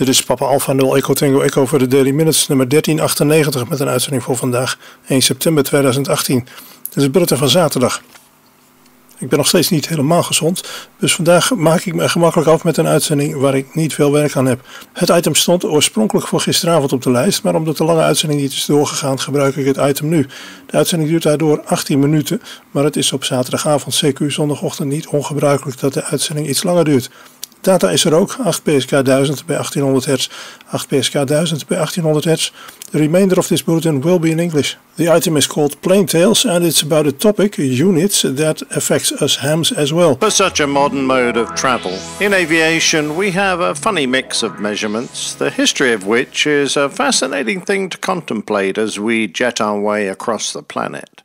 Dit is Papa Alpha 0 Eco Tango Eco voor de 30 Minutes nummer 1398 met een uitzending voor vandaag 1 september 2018. Dit is het bulletin van zaterdag. Ik ben nog steeds niet helemaal gezond, dus vandaag maak ik me gemakkelijk af met een uitzending waar ik niet veel werk aan heb. Het item stond oorspronkelijk voor gisteravond op de lijst, maar omdat de lange uitzending niet is doorgegaan, gebruik ik het item nu. De uitzending duurt daardoor 18 minuten, maar het is op zaterdagavond, CQ zondagochtend, niet ongebruikelijk dat de uitzending iets langer duurt. Data is er ook, 8 PSK 1000 bij 1800 Hz, 8 PSK 1000 bij 1800 Hz. The remainder of this bulletin will be in English. The item is called Plain Tales and it's about a topic, units, that affects us hams as well. For such a modern mode of travel, in aviation we have a funny mix of measurements, the history of which is a fascinating thing to contemplate as we jet our way across the planet.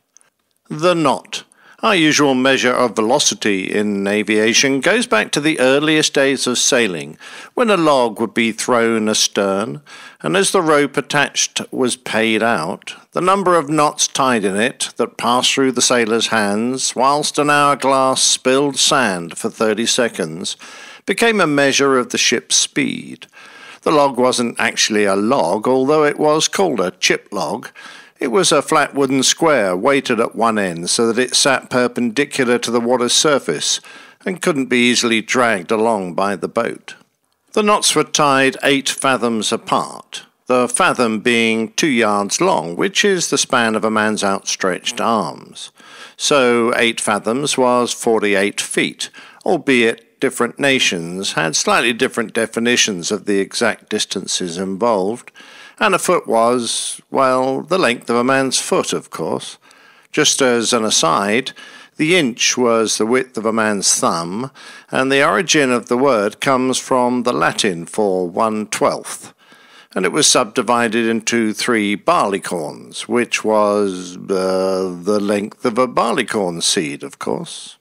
The knot our usual measure of velocity in aviation goes back to the earliest days of sailing, when a log would be thrown astern, and as the rope attached was paid out, the number of knots tied in it that passed through the sailor's hands whilst an hourglass spilled sand for 30 seconds became a measure of the ship's speed. The log wasn't actually a log, although it was called a chip log it was a flat wooden square, weighted at one end so that it sat perpendicular to the water's surface and couldn't be easily dragged along by the boat. The knots were tied eight fathoms apart, the fathom being two yards long, which is the span of a man's outstretched arms. So eight fathoms was 48 feet, albeit different nations had slightly different definitions of the exact distances involved and a foot was, well, the length of a man's foot, of course. Just as an aside, the inch was the width of a man's thumb, and the origin of the word comes from the Latin for one twelfth, and it was subdivided into three barleycorns, which was uh, the length of a barleycorn seed, of course.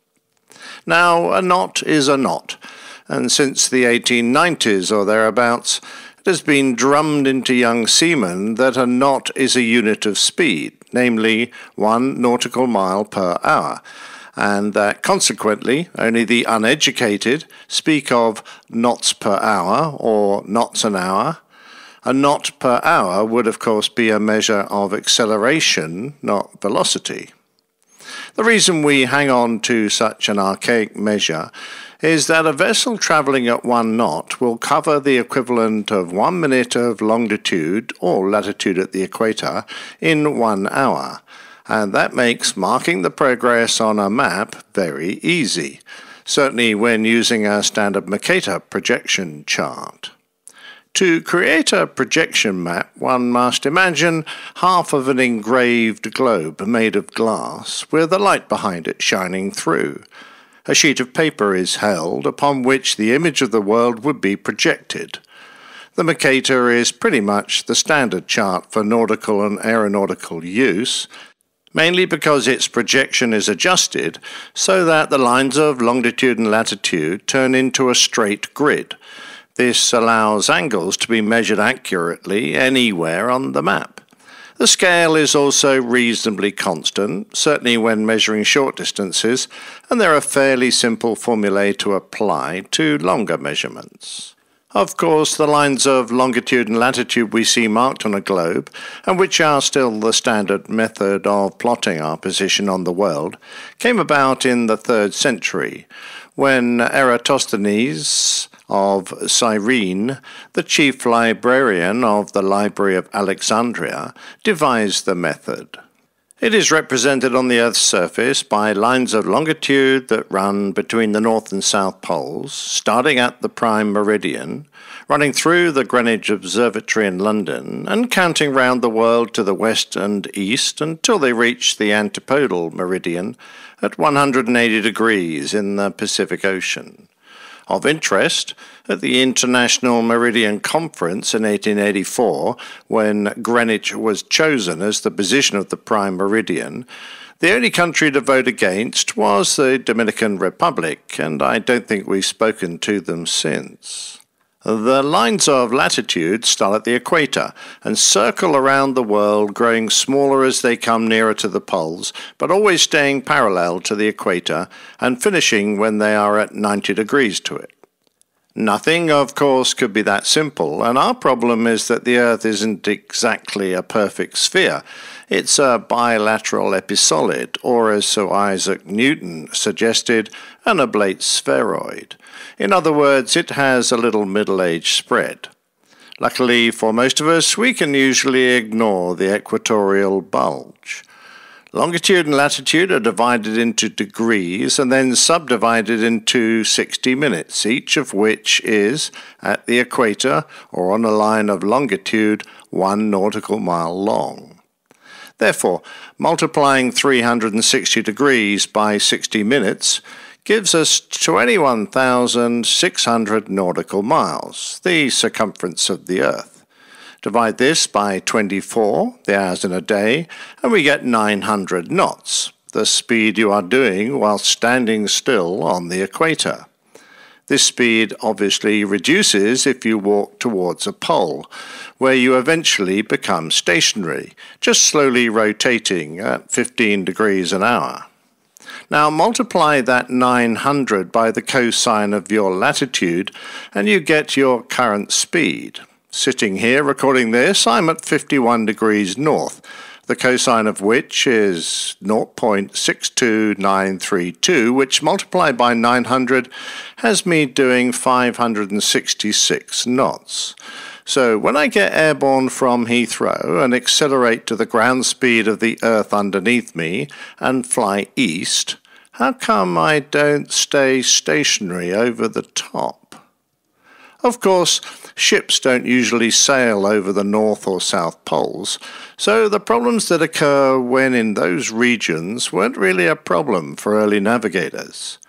Now, a knot is a knot, and since the 1890s or thereabouts, it has been drummed into young seamen that a knot is a unit of speed, namely one nautical mile per hour, and that consequently only the uneducated speak of knots per hour or knots an hour. A knot per hour would, of course, be a measure of acceleration, not velocity. The reason we hang on to such an archaic measure is that a vessel travelling at one knot will cover the equivalent of one minute of longitude or latitude at the equator in one hour, and that makes marking the progress on a map very easy, certainly when using a standard Mercator projection chart. To create a projection map, one must imagine half of an engraved globe made of glass with a light behind it shining through a sheet of paper is held upon which the image of the world would be projected. The Mercator is pretty much the standard chart for nautical and aeronautical use, mainly because its projection is adjusted so that the lines of longitude and latitude turn into a straight grid. This allows angles to be measured accurately anywhere on the map. The scale is also reasonably constant, certainly when measuring short distances, and there are fairly simple formulae to apply to longer measurements. Of course, the lines of longitude and latitude we see marked on a globe, and which are still the standard method of plotting our position on the world, came about in the 3rd century, when Eratosthenes of Cyrene, the chief librarian of the Library of Alexandria, devised the method. It is represented on the Earth's surface by lines of longitude that run between the North and South poles, starting at the prime meridian, running through the Greenwich Observatory in London, and counting round the world to the west and east until they reach the antipodal meridian at 180 degrees in the Pacific Ocean. Of interest, at the International Meridian Conference in 1884, when Greenwich was chosen as the position of the prime meridian, the only country to vote against was the Dominican Republic, and I don't think we've spoken to them since. The lines of latitude start at the equator and circle around the world, growing smaller as they come nearer to the poles, but always staying parallel to the equator and finishing when they are at 90 degrees to it. Nothing, of course, could be that simple, and our problem is that the Earth isn't exactly a perfect sphere. It's a bilateral episolid, or as Sir Isaac Newton suggested, an oblate spheroid. In other words, it has a little middle age spread. Luckily for most of us, we can usually ignore the equatorial bulge. Longitude and latitude are divided into degrees and then subdivided into 60 minutes, each of which is, at the equator or on a line of longitude, one nautical mile long. Therefore, multiplying 360 degrees by 60 minutes gives us 21,600 nautical miles, the circumference of the Earth. Divide this by 24, the hours in a day, and we get 900 knots, the speed you are doing while standing still on the equator. This speed obviously reduces if you walk towards a pole, where you eventually become stationary, just slowly rotating at 15 degrees an hour. Now multiply that 900 by the cosine of your latitude and you get your current speed. Sitting here recording this, I'm at 51 degrees north, the cosine of which is 0.62932, which multiplied by 900 has me doing 566 knots. So when I get airborne from Heathrow and accelerate to the ground speed of the Earth underneath me and fly east, how come I don't stay stationary over the top? Of course, ships don't usually sail over the North or South Poles, so the problems that occur when in those regions weren't really a problem for early navigators.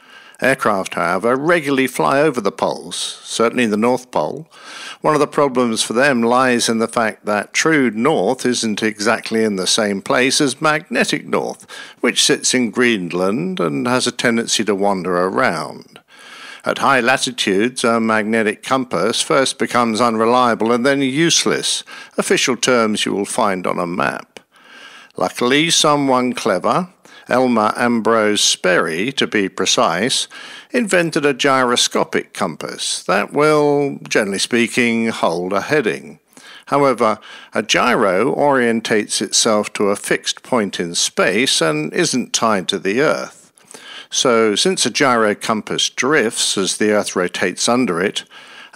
Aircraft, however, regularly fly over the poles, certainly the North Pole. One of the problems for them lies in the fact that true north isn't exactly in the same place as magnetic north, which sits in Greenland and has a tendency to wander around at high latitudes, a magnetic compass first becomes unreliable and then useless, official terms you will find on a map. Luckily, someone clever, Elmer Ambrose Sperry to be precise, invented a gyroscopic compass that will, generally speaking, hold a heading. However, a gyro orientates itself to a fixed point in space and isn't tied to the Earth. So, since a gyro compass drifts as the Earth rotates under it,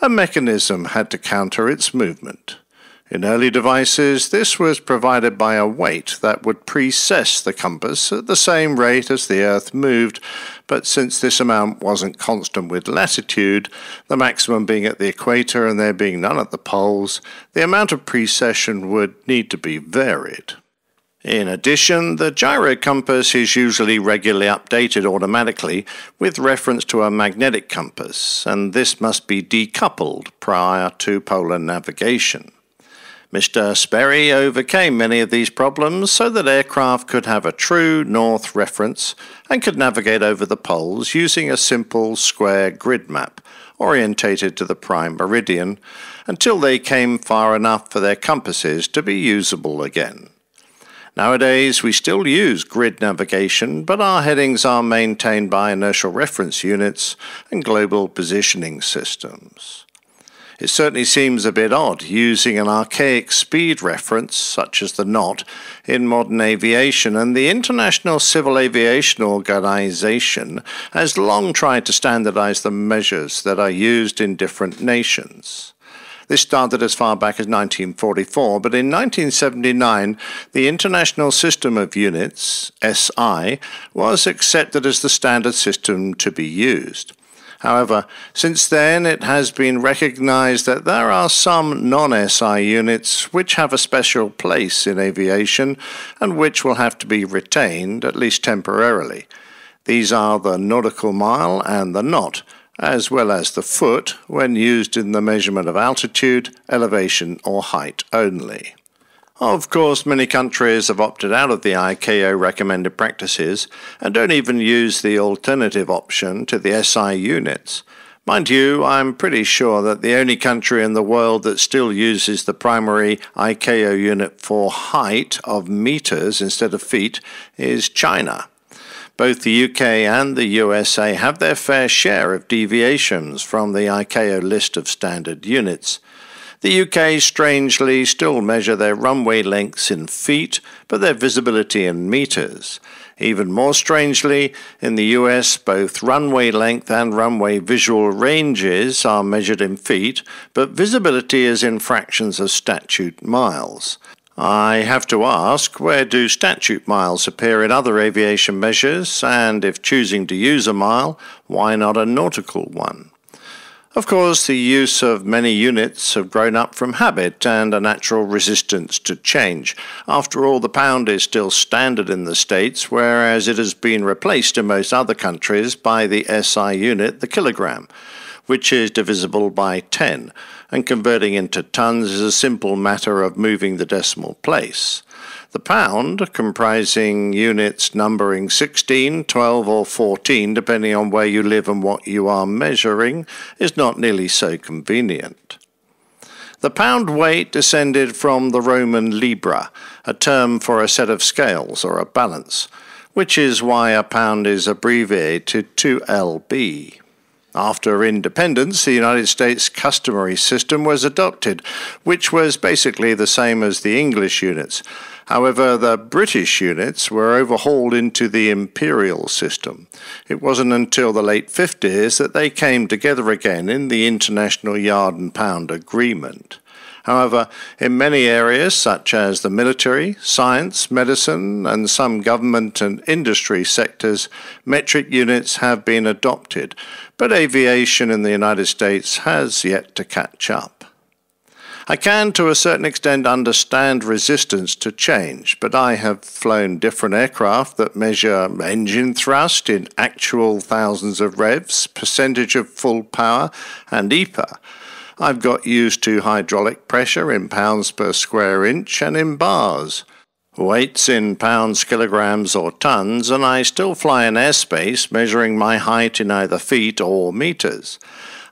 a mechanism had to counter its movement. In early devices, this was provided by a weight that would precess the compass at the same rate as the Earth moved, but since this amount wasn't constant with latitude, the maximum being at the equator and there being none at the poles, the amount of precession would need to be varied. In addition, the gyro compass is usually regularly updated automatically with reference to a magnetic compass, and this must be decoupled prior to polar navigation. Mr. Sperry overcame many of these problems so that aircraft could have a true north reference and could navigate over the poles using a simple square grid map orientated to the prime meridian until they came far enough for their compasses to be usable again. Nowadays, we still use grid navigation, but our headings are maintained by inertial reference units and global positioning systems. It certainly seems a bit odd using an archaic speed reference, such as the knot, in modern aviation, and the International Civil Aviation Organization has long tried to standardize the measures that are used in different nations. This started as far back as 1944, but in 1979, the International System of Units, SI, was accepted as the standard system to be used. However, since then it has been recognized that there are some non SI units which have a special place in aviation and which will have to be retained, at least temporarily. These are the nautical mile and the knot as well as the foot when used in the measurement of altitude, elevation or height only. Of course, many countries have opted out of the ICAO recommended practices and don't even use the alternative option to the SI units. Mind you, I'm pretty sure that the only country in the world that still uses the primary ICAO unit for height of meters instead of feet is China. Both the UK and the USA have their fair share of deviations from the ICAO list of standard units. The UK strangely still measure their runway lengths in feet, but their visibility in metres. Even more strangely, in the US, both runway length and runway visual ranges are measured in feet, but visibility is in fractions of statute miles. I have to ask, where do statute miles appear in other aviation measures, and if choosing to use a mile, why not a nautical one? Of course, the use of many units have grown up from habit and a natural resistance to change. After all, the pound is still standard in the States, whereas it has been replaced in most other countries by the SI unit, the kilogram which is divisible by 10, and converting into tons is a simple matter of moving the decimal place. The pound, comprising units numbering 16, 12, or 14, depending on where you live and what you are measuring, is not nearly so convenient. The pound weight descended from the Roman libra, a term for a set of scales or a balance, which is why a pound is abbreviated to LB. After independence, the United States customary system was adopted, which was basically the same as the English units. However, the British units were overhauled into the imperial system. It wasn't until the late 50s that they came together again in the International Yard and Pound Agreement. However, in many areas, such as the military, science, medicine, and some government and industry sectors, metric units have been adopted, but aviation in the United States has yet to catch up. I can, to a certain extent, understand resistance to change, but I have flown different aircraft that measure engine thrust in actual thousands of revs, percentage of full power, and EPA I've got used to hydraulic pressure in pounds per square inch and in bars. Weights in pounds, kilograms, or tons, and I still fly in airspace, measuring my height in either feet or meters.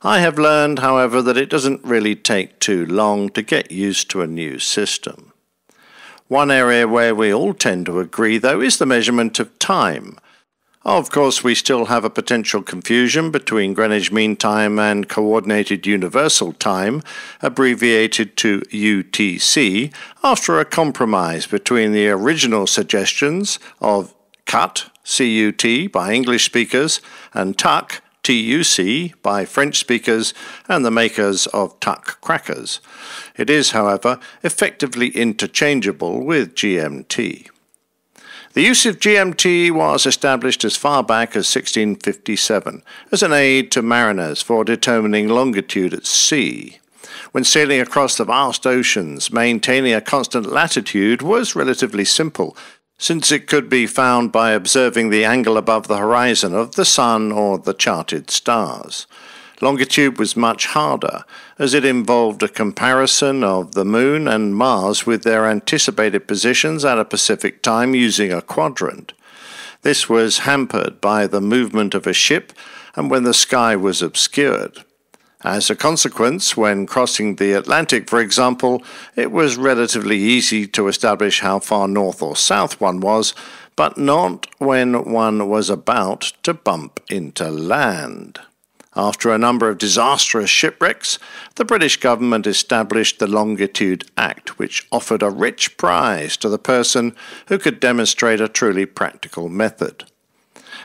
I have learned, however, that it doesn't really take too long to get used to a new system. One area where we all tend to agree, though, is the measurement of time. Of course, we still have a potential confusion between Greenwich Mean Time and Coordinated Universal Time, abbreviated to UTC, after a compromise between the original suggestions of CUT, CUT by English speakers, and TUC, TUC by French speakers and the makers of tuck crackers. It is, however, effectively interchangeable with GMT. The use of GMT was established as far back as 1657 as an aid to mariners for determining longitude at sea. When sailing across the vast oceans, maintaining a constant latitude was relatively simple, since it could be found by observing the angle above the horizon of the sun or the charted stars. Longitude was much harder, as it involved a comparison of the Moon and Mars with their anticipated positions at a Pacific time using a quadrant. This was hampered by the movement of a ship and when the sky was obscured. As a consequence, when crossing the Atlantic, for example, it was relatively easy to establish how far north or south one was, but not when one was about to bump into land. After a number of disastrous shipwrecks, the British government established the Longitude Act, which offered a rich prize to the person who could demonstrate a truly practical method.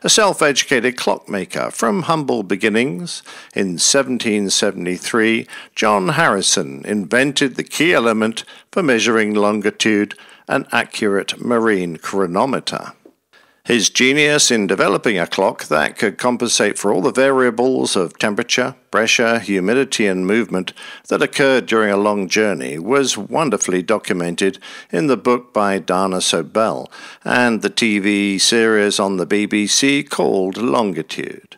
A self educated clockmaker from humble beginnings, in 1773, John Harrison invented the key element for measuring longitude an accurate marine chronometer. His genius in developing a clock that could compensate for all the variables of temperature, pressure, humidity, and movement that occurred during a long journey was wonderfully documented in the book by Dana Sobel and the TV series on the BBC called Longitude.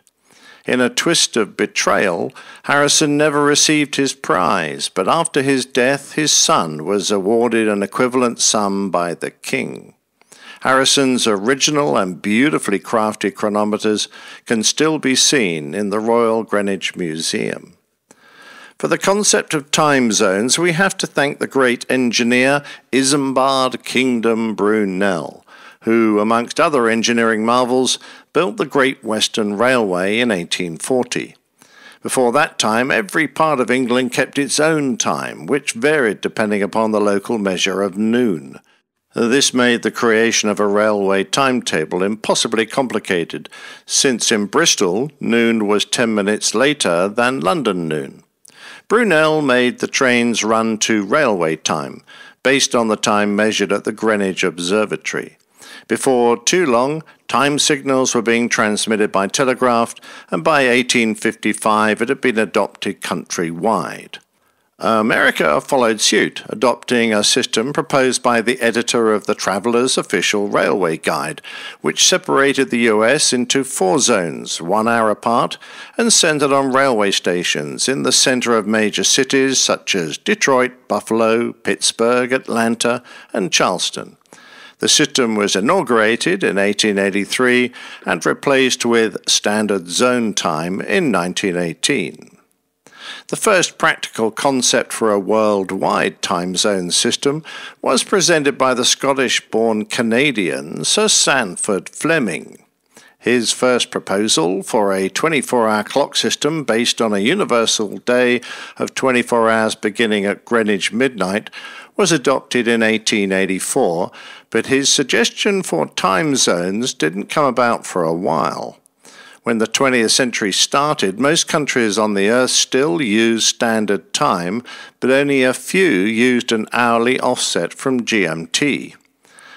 In a twist of betrayal, Harrison never received his prize, but after his death, his son was awarded an equivalent sum by the king. Harrison's original and beautifully crafted chronometers can still be seen in the Royal Greenwich Museum. For the concept of time zones, we have to thank the great engineer Isambard Kingdom Brunel, who, amongst other engineering marvels, built the Great Western Railway in 1840. Before that time, every part of England kept its own time, which varied depending upon the local measure of noon. This made the creation of a railway timetable impossibly complicated, since in Bristol noon was 10 minutes later than London noon. Brunel made the trains run to railway time, based on the time measured at the Greenwich Observatory. Before too long, time signals were being transmitted by telegraph, and by 1855 it had been adopted countrywide. America followed suit, adopting a system proposed by the editor of the Traveller's Official Railway Guide, which separated the US into four zones, one hour apart, and centered on railway stations in the center of major cities such as Detroit, Buffalo, Pittsburgh, Atlanta, and Charleston. The system was inaugurated in 1883 and replaced with standard zone time in 1918. The first practical concept for a worldwide time zone system was presented by the Scottish born Canadian Sir Sanford Fleming. His first proposal for a 24 hour clock system based on a universal day of 24 hours beginning at Greenwich midnight was adopted in 1884, but his suggestion for time zones didn't come about for a while when the 20th century started, most countries on the earth still used standard time, but only a few used an hourly offset from GMT.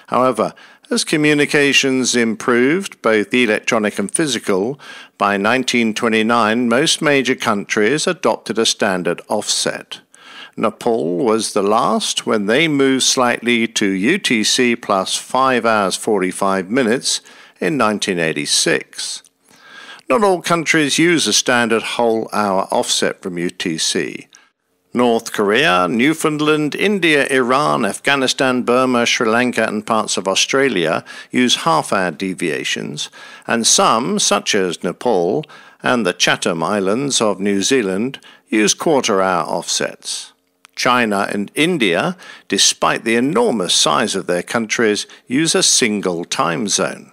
However, as communications improved, both electronic and physical, by 1929 most major countries adopted a standard offset. Nepal was the last when they moved slightly to UTC plus 5 hours 45 minutes in 1986. Not all countries use a standard whole hour offset from UTC. North Korea, Newfoundland, India, Iran, Afghanistan, Burma, Sri Lanka, and parts of Australia use half hour deviations, and some, such as Nepal and the Chatham Islands of New Zealand, use quarter hour offsets. China and India, despite the enormous size of their countries, use a single time zone.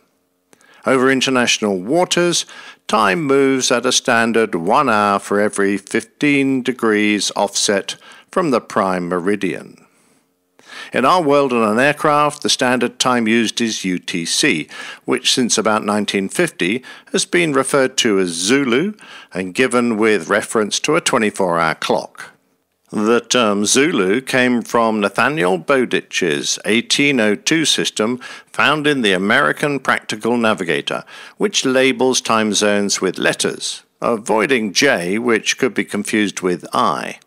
Over international waters, Time moves at a standard 1 hour for every 15 degrees offset from the prime meridian. In our world on an aircraft, the standard time used is UTC, which since about 1950 has been referred to as Zulu and given with reference to a 24 hour clock. The term um, Zulu came from Nathaniel Bowditch's 1802 system found in the American Practical Navigator, which labels time zones with letters, avoiding J, which could be confused with I.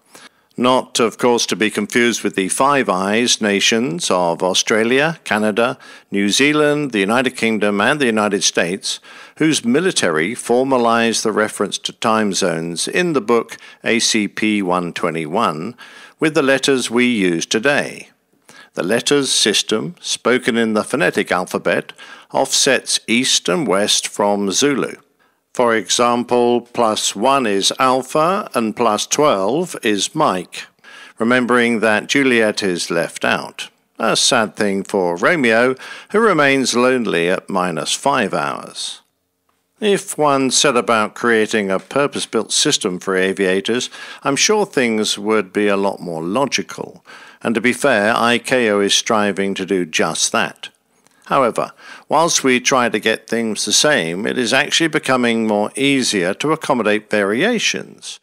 Not, of course, to be confused with the Five Eyes nations of Australia, Canada, New Zealand, the United Kingdom, and the United States, whose military formalized the reference to time zones in the book ACP 121 with the letters we use today. The letters system, spoken in the phonetic alphabet, offsets east and west from Zulu. For example, plus 1 is alpha and plus 12 is Mike, remembering that Juliet is left out. A sad thing for Romeo, who remains lonely at minus 5 hours. If one set about creating a purpose built system for aviators, I'm sure things would be a lot more logical. And to be fair, ICAO is striving to do just that. However, whilst we try to get things the same, it is actually becoming more easier to accommodate variations.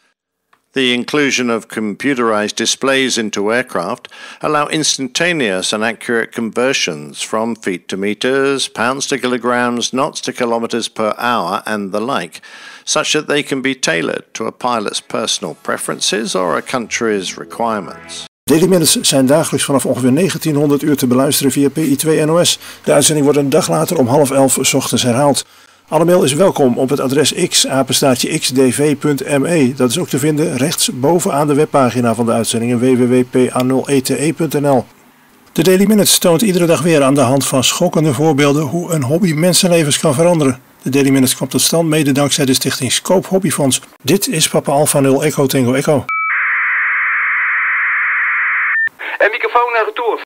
The inclusion of computerized displays into aircraft allow instantaneous and accurate conversions from feet to meters, pounds to kilograms, knots to kilometers per hour, and the like, such that they can be tailored to a pilot's personal preferences or a country's requirements. Daily Minutes zijn dagelijks vanaf ongeveer 1900 uur te beluisteren via PI2 NOS. De uitzending wordt een dag later om half elf ochtends herhaald. Alle mail is welkom op het adres x e. Dat is ook te vinden rechts bovenaan de webpagina van de uitzendingen www.pa0ete.nl. E e de Daily Minutes toont iedere dag weer aan de hand van schokkende voorbeelden hoe een hobby mensenlevens kan veranderen. De Daily Minutes komt tot stand mede dankzij de stichting Scope Hobbyfonds. Dit is Papa Alpha 0 Echo Tango Echo. En microfoon naar retour.